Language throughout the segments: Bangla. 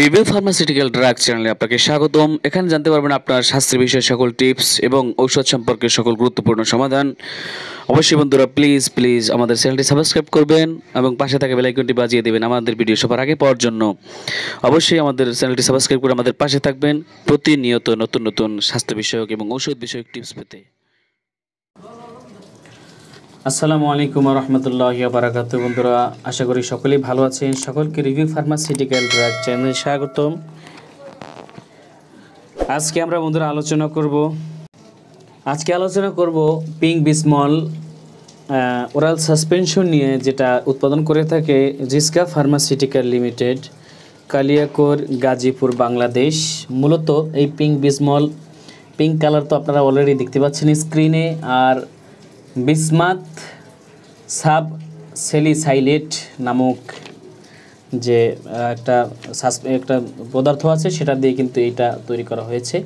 রিভিউ ফার্মাসিউটিক্যাল ড্রাগ চ্যানেলে আপনাকে স্বাগতম এখানে জানতে পারবেন আপনার স্বাস্থ্য বিষয়ে সকল টিপস এবং ঔষধ সম্পর্কে সকল গুরুত্বপূর্ণ সমাধান অবশ্যই বন্ধুরা প্লিজ প্লিজ আমাদের চ্যানেলটি সাবস্ক্রাইব করবেন এবং পাশে থাকা বেলাইকনটি বাজিয়ে দেবেন আমাদের ভিডিও সবার আগে পাওয়ার জন্য অবশ্যই আমাদের চ্যানেলটি সাবস্ক্রাইব করে আমাদের পাশে থাকবেন প্রতিনিয়ত নতুন নতুন স্বাস্থ্য বিষয়ক এবং ঔষধ বিষয়ক টিপস পেতে আসসালামু আলাইকুম রহমতুল্লাহ বারাকাত বন্ধুরা আশা করি সকলেই ভালো আছেন সকলকে রিভিউ ফার্মাসিউটিক্যাল ড্রাগ চ্যানেল স্বাগতম আজকে আমরা বন্ধুরা আলোচনা করব আজকে আলোচনা করব পিঙ্ক বিসমল ওরাল সাসপেনশন নিয়ে যেটা উৎপাদন করে থাকে জিসকা ফার্মাসিউটিক্যাল লিমিটেড কালিয়াকোর গাজীপুর বাংলাদেশ মূলত এই পিঙ্ক বিসমল পিঙ্ক কালার তো আপনারা অলরেডি দেখতে পাচ্ছেন স্ক্রিনে আর বিসমাত সাব সেলিসাইলেট নামক যে একটা একটা পদার্থ আছে সেটা দিয়ে কিন্তু এটা তৈরি করা হয়েছে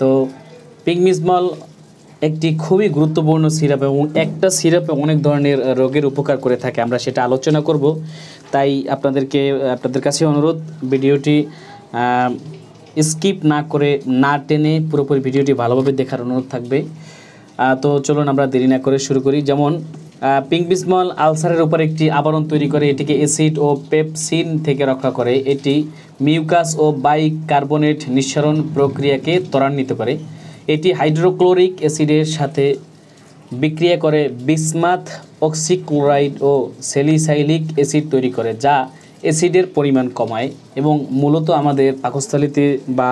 তো পিগমিজমল একটি খুবই গুরুত্বপূর্ণ সিরাপ এবং একটা সিরাপে অনেক ধরনের রোগের উপকার করে থাকে আমরা সেটা আলোচনা করব তাই আপনাদেরকে আপনাদের কাছে অনুরোধ ভিডিওটি স্কিপ না করে না টেনে পুরোপুরি ভিডিওটি ভালোভাবে দেখার অনুরোধ থাকবে তো চলুন আমরা দেরি না করে শুরু করি যেমন পিংবিসমল আলসারের উপর একটি আবরণ তৈরি করে এটিকে অ্যাসিড ও পেপসিন থেকে রক্ষা করে এটি মিউকাস ও বাইকার্বনেট নিঃসরণ প্রক্রিয়াকে ত্বরান্বিত করে এটি হাইড্রোক্লোরিক অ্যাসিডের সাথে বিক্রিয়া করে বিসমাথ অক্সিক্লোরাইড ও সেলিসাইলিক অ্যাসিড তৈরি করে যা অ্যাসিডের পরিমাণ কমায় এবং মূলত আমাদের পাকস্থলিতে বা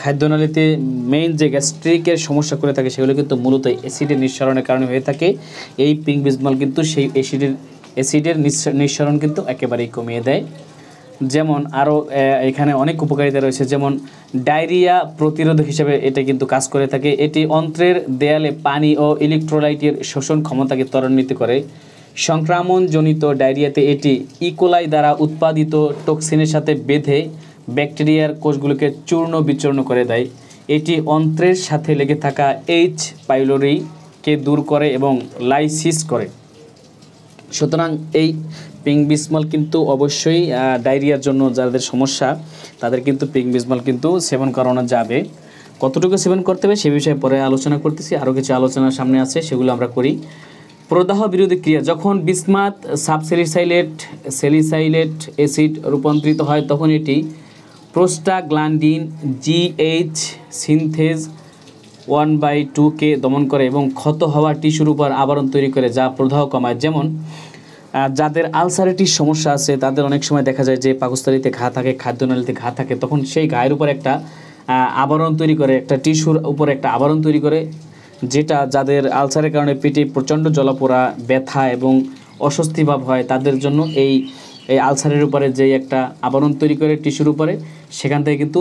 খাদ্যনালীতে মেইন যে গ্যাস্ট্রিকের সমস্যা করে থাকে সেগুলো কিন্তু মূলত অ্যাসিডের নিঃসরণের কারণে হয়ে থাকে এই পিঙ্ক বিজমল কিন্তু সেই অ্যাসিডের অ্যাসিডের নিঃসরণ কিন্তু একেবারেই কমিয়ে দেয় যেমন আরও এখানে অনেক উপকারিতা রয়েছে যেমন ডায়রিয়া প্রতিরোধক হিসেবে এটা কিন্তু কাজ করে থাকে এটি অন্ত্রের দেয়ালে পানি ও ইলেকট্রোলাইটের শোষণ ক্ষমতাকে ত্বরান্বিত করে সংক্রামণজনিত ডায়রিয়াতে এটি ইকোলাই e. দ্বারা উৎপাদিত টক্সিনের সাথে বেঁধে ব্যাকটেরিয়ার কোষগুলোকে চূর্ণ বিচূর্ণ করে দেয় এটি অন্ত্রের সাথে লেগে থাকা এইচ পাইলোরিকে দূর করে এবং লাইসিস করে সুতরাং এই পিং বিসমল কিন্তু অবশ্যই ডায়রিয়ার জন্য যাদের সমস্যা তাদের কিন্তু পিং বিসমল কিন্তু সেবন করানো যাবে কতটুকু সেবন করতে হবে সে বিষয়ে পরে আলোচনা করতেছি আরও কিছু আলোচনা সামনে আছে সেগুলো আমরা করি প্রদাহ বিরোধী ক্রিয়া যখন বিসমাত সাবসেলিসাইলেট সেলিসাইলেট অ্যাসিড রূপান্তরিত হয় তখন এটি prostaglandin G H synthase one by টুকে দমন করে এবং ক্ষত হওয়া টিস্যুর উপর আবরণ তৈরি করে যা প্রদাহ কমায় যেমন যাদের আলসারেটির সমস্যা আছে তাদের অনেক সময় দেখা যায় যে পাকস্থলিতে ঘা থাকে খাদ্যনালীতে ঘা থাকে তখন সেই ঘায়ের উপর একটা আবরণ তৈরি করে একটা টিস্যুর উপর একটা আবরণ তৈরি করে যেটা যাদের আলসারের কারণে পেটে প্রচণ্ড জলাপোড়া ব্যথা এবং অস্বস্তিভাব হয় তাদের জন্য এই এই আলসারের উপরে যেই একটা আবরণ তৈরি করে টিস্যুর উপরে সেখান থেকে কিন্তু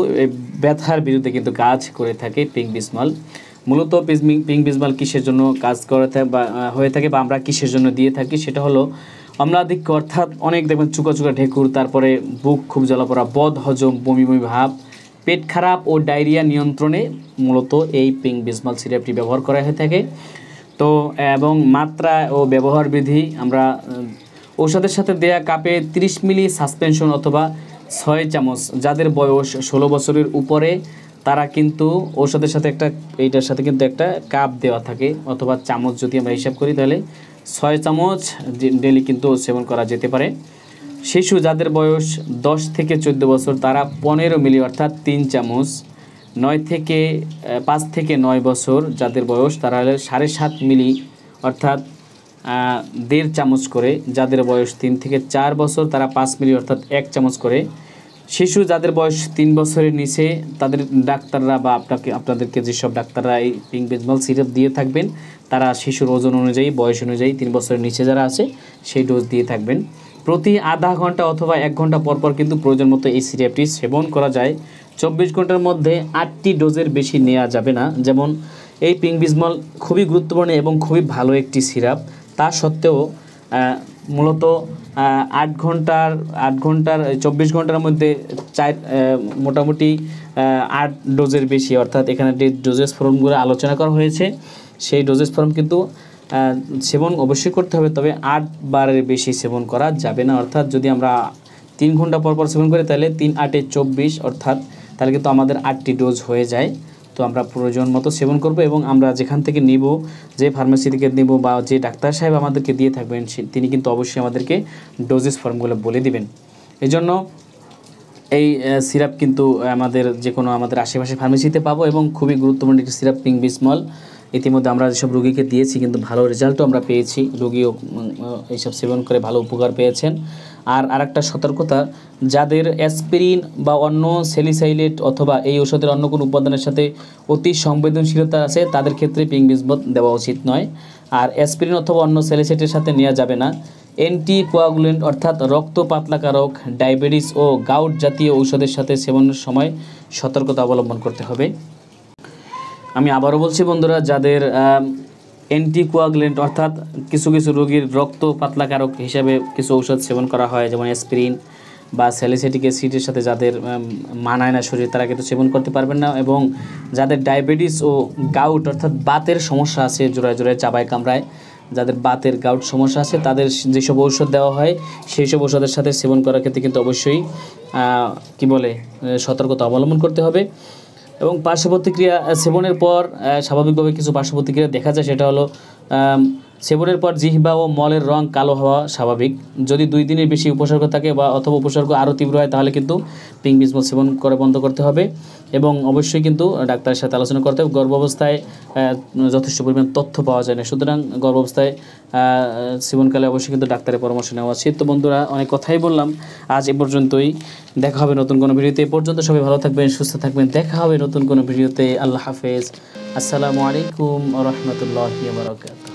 ব্যথার বিরুদ্ধে কিন্তু কাজ করে থাকে পিঙ্ক বিসমাল মূলত পিঙ্ক বিসমাল কিসের জন্য কাজ করে বা হয়ে থাকে বা আমরা কিসের জন্য দিয়ে থাকি সেটা হলো অম্লাধিক্য অর্থাৎ অনেক দেখবেন চুকা চুকা ঢেকুর তারপরে বুক খুব জ্বলা পড়া বদ হজম বমি বমি ভাব পেট খারাপ ও ডায়রিয়া নিয়ন্ত্রণে মূলত এই পিং বিসমাল সিরাপটি ব্যবহার করা হয়ে থাকে তো এবং মাত্রা ও ব্যবহার বিধি আমরা ঔষধের সাথে দেয়া কাপে 30 মিলি সাসপেনশন অথবা ছয় চামচ যাদের বয়স ষোলো বছরের উপরে তারা কিন্তু ঔষধের সাথে একটা এইটার সাথে কিন্তু একটা কাপ দেওয়া থাকে অথবা চামচ যদি আমরা হিসাব করি তাহলে ছয় চামচ ডেলি কিন্তু সেবন করা যেতে পারে শিশু যাদের বয়স 10 থেকে ১৪ বছর তারা পনেরো মিলি অর্থাৎ তিন চামচ নয় থেকে পাঁচ থেকে নয় বছর যাদের বয়স তারা হলে সাড়ে সাত মিলি অর্থাৎ দেড় চামচ করে যাদের বয়স তিন থেকে চার বছর তারা পাঁচ মিলি অর্থাৎ এক চামচ করে শিশু যাদের বয়স তিন বছরের নিচে তাদের ডাক্তাররা বা আপনাকে আপনাদেরকে যেসব ডাক্তাররা এই পিঙ্ক বেজমল সিরাপ দিয়ে থাকবেন তারা শিশুর ওজন অনুযায়ী বয়স অনুযায়ী তিন বছরের নিচে যারা আছে সেই ডোজ দিয়ে থাকবেন প্রতি আধা ঘন্টা অথবা এক ঘন্টা পরপর কিন্তু প্রয়োজন মতো এই সিরাপটি সেবন করা যায় চব্বিশ ঘন্টার মধ্যে আটটি ডোজের বেশি নেওয়া যাবে না যেমন এই পিংবিজমল খুবই গুরুত্বপূর্ণ এবং খুবই ভালো একটি সিরাপ তা সত্ত্বেও মূলত আট ঘন্টার আট ঘন্টার চব্বিশ ঘন্টার মধ্যে চার মোটামুটি আট ডোজের বেশি অর্থাৎ এখানে যে ডোজেস ফর্মগুলো আলোচনা করা হয়েছে সেই ডোজেস ফর্ম কিন্তু সেবন অবশ্যই করতে হবে তবে আট বারের বেশি সেবন করা যাবে না অর্থাৎ যদি আমরা তিন ঘন্টা পর পর সেবন করি তাহলে তিন আটে চব্বিশ অর্থাৎ তাহলে কিন্তু আমাদের আটটি ডোজ হয়ে যায় তো আমরা প্রয়োজন মতো সেবন করব এবং আমরা যেখান থেকে নিব যে ফার্মেসি থেকে নিব বা যে ডাক্তার সাহেব আমাদেরকে দিয়ে থাকবেন তিনি কিন্তু অবশ্যই আমাদেরকে ডোজেস ফর্মগুলো বলে দিবেন এজন্য এই সিরাপ কিন্তু আমাদের যে কোনো আমাদের আশেপাশে ফার্মেসিতে পাবো এবং খুবই গুরুত্বপূর্ণ একটি সিরাপ পিং বিসমল ইতিমধ্যে আমরা যেসব রুগীকে দিয়েছি কিন্তু ভালো রেজাল্টও আমরা পেয়েছি রুগীও এইসব সেবন করে ভালো উপকার পেয়েছেন আর আরেকটা সতর্কতা যাদের অ্যাসপিরিন বা অন্য সেলিসাইলেট অথবা এই ওষুধের অন্য কোনো উপাদানের সাথে অতি সংবেদনশীলতা আছে তাদের ক্ষেত্রে পিং বিস্বত দেওয়া উচিত নয় আর অ্যাসপিরিন অথবা অন্য সেলিসাইটের সাথে নেওয়া যাবে না কোয়াগুলেন্ট অর্থাৎ রক্ত পাতলাকারক ডায়াবেটিস ও গাউট জাতীয় ঔষধের সাথে সেবনের সময় সতর্কতা অবলম্বন করতে হবে আমি আবারও বলছি বন্ধুরা যাদের অ্যান্টিকোয়াগুলেন্ট অর্থাৎ কিছু কিছু রোগীর রক্ত পাতলাকারক হিসাবে কিছু ঔষধ সেবন করা হয় যেমন স্প্রিন বা স্যালিসেটিক অ্যাসিডের সাথে যাদের মানায় না শরীর তারা কিন্তু সেবন করতে পারবেন না এবং যাদের ডায়াবেটিস ও গাউট অর্থাৎ বাতের সমস্যা আছে জোড়ায় জোড়ায় চাবায় কামড়ায় যাদের বাতের গাউট সমস্যা আছে তাদের যেসব ঔষধ দেওয়া হয় সেই সব ঔষধের সাথে সেবন করার ক্ষেত্রে কিন্তু অবশ্যই কি বলে সতর্কতা অবলম্বন করতে হবে এবং পার্শ্ব প্রতিক্রিয়া সেবনের পর স্বাভাবিকভাবে কিছু পার্শ্ব প্রতিক্রিয়া দেখা যায় সেটা হলো সেবনের পর জিহ্বা ও মলের রং কালো হওয়া স্বাভাবিক যদি দুই দিনের বেশি উপসর্গ থাকে বা অথবা উপসর্গ আরও তীব্র হয় তাহলে কিন্তু পিং বিজমল সেবন করে বন্ধ করতে হবে এবং অবশ্যই কিন্তু ডাক্তারের সাথে আলোচনা করতে হবে গর্ভাবস্থায় যথেষ্ট পরিমাণ তথ্য পাওয়া যায় না সুতরাং গর্ভাবস্থায় জীবনকালে অবশ্যই কিন্তু ডাক্তারের পরামর্শ নেওয়া উচিত তো বন্ধুরা অনেক কথাই বললাম আজ এ পর্যন্তই দেখা হবে নতুন কোনো ভিডিওতে এ পর্যন্ত সবাই ভালো থাকবেন সুস্থ থাকবেন দেখা হবে নতুন কোনো ভিডিওতে আল্লাহ হাফেজ আসসালামু আলাইকুম রহমতুল্লাহ বারকাত